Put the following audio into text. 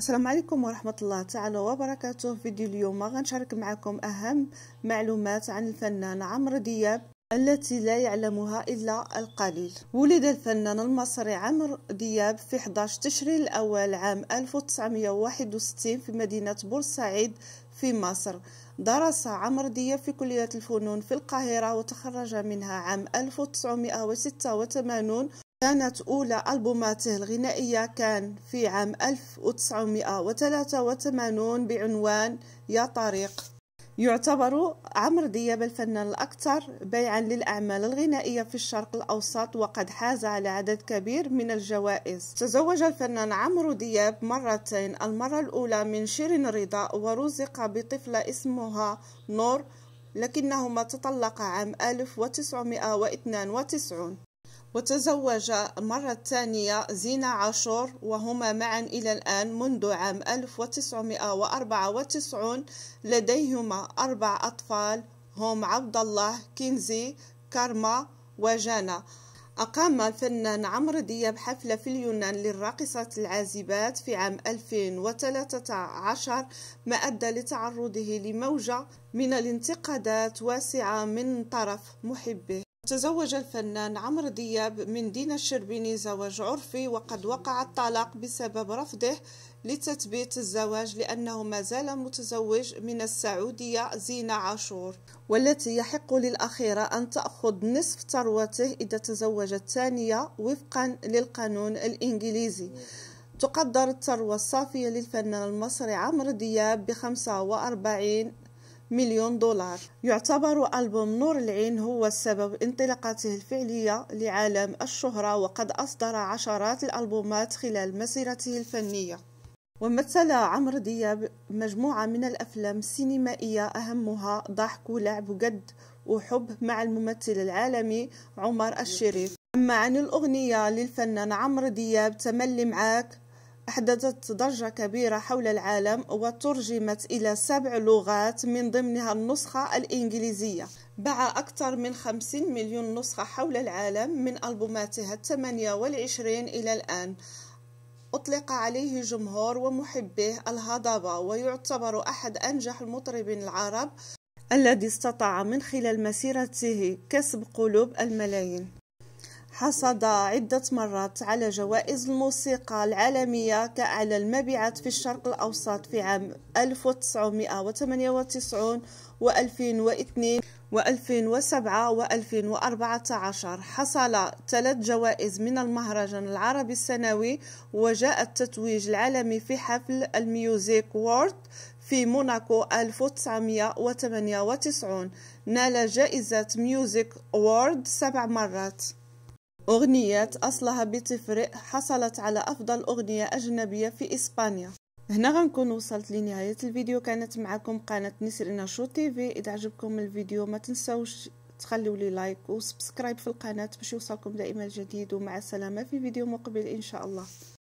السلام عليكم ورحمة الله تعالى وبركاته في فيديو اليوم غنشارك معكم أهم معلومات عن الفنان عمرو دياب التي لا يعلمها إلا القليل ولد الفنان المصري عمرو دياب في 11 تشرين الأول عام 1961 في مدينة بورسعيد في مصر درس عمرو دياب في كلية الفنون في القاهرة وتخرج منها عام 1986 كانت أولى ألبوماته الغنائية كان في عام 1983 بعنوان يا طريق يعتبر عمرو دياب الفنان الأكثر بيعا للأعمال الغنائية في الشرق الأوسط وقد حاز على عدد كبير من الجوائز تزوج الفنان عمرو دياب مرتين المرة الأولى من شيرين رضا ورزق بطفلة اسمها نور لكنهما تطلقا عام 1992 وتزوج مرة ثانية زينة عاشور وهما معا إلى الآن منذ عام 1994 لديهما أربع أطفال هم عبد الله كينزي كارما وجانا أقام الفنان عمرو دياب حفلة في اليونان للراقصات العازبات في عام 2013 ما أدى لتعرضه لموجة من الانتقادات واسعة من طرف محبه تزوج الفنان عمرو دياب من دينا الشربيني زواج عرفي وقد وقع الطلاق بسبب رفضه لتثبيت الزواج لأنه ما زال متزوج من السعودية زينة عاشور والتي يحق للأخيرة أن تأخذ نصف ثروته إذا تزوجت ثانية وفقا للقانون الإنجليزي تقدر الثروة الصافية للفنان المصري عمرو دياب بخمسة وأربعين مليون دولار يعتبر ألبوم نور العين هو السبب انطلاقته الفعلية لعالم الشهرة وقد أصدر عشرات الألبومات خلال مسيرته الفنية ومثل عمرو دياب مجموعة من الأفلام السينمائية أهمها ضحك ولعب وجد وحب مع الممثل العالمي عمر الشريف أما عن الأغنية للفنان عمرو دياب تملي معاك أحدثت ضجة كبيرة حول العالم وترجمت إلى سبع لغات من ضمنها النسخة الإنجليزية باع أكثر من 50 مليون نسخة حول العالم من ألبوماتها الثمانية والعشرين إلى الآن أطلق عليه جمهور ومحبيه الهضبة ويعتبر أحد أنجح المطربين العرب الذي استطاع من خلال مسيرته كسب قلوب الملايين حصد عدة مرات على جوائز الموسيقى العالمية كأعلى المبيعات في الشرق الأوسط في عام 1998 و 2002 و 2007 و 2014 حصل ثلاث جوائز من المهرجان العربي السنوي وجاء التتويج العالمي في حفل الميوزيك وورد في موناكو 1998 نال جائزة ميوزك وورد سبع مرات أغنية أصلها بتفرق حصلت على أفضل أغنية أجنبية في إسبانيا هنا غنكون وصلت لنهاية الفيديو كانت معكم قناة نسرين شو تيفي إذا عجبكم الفيديو ما تنسوش تخليوا لي لايك وسبسكرايب في القناة باش يوصلكم دائما الجديد ومع السلامة في فيديو مقبل إن شاء الله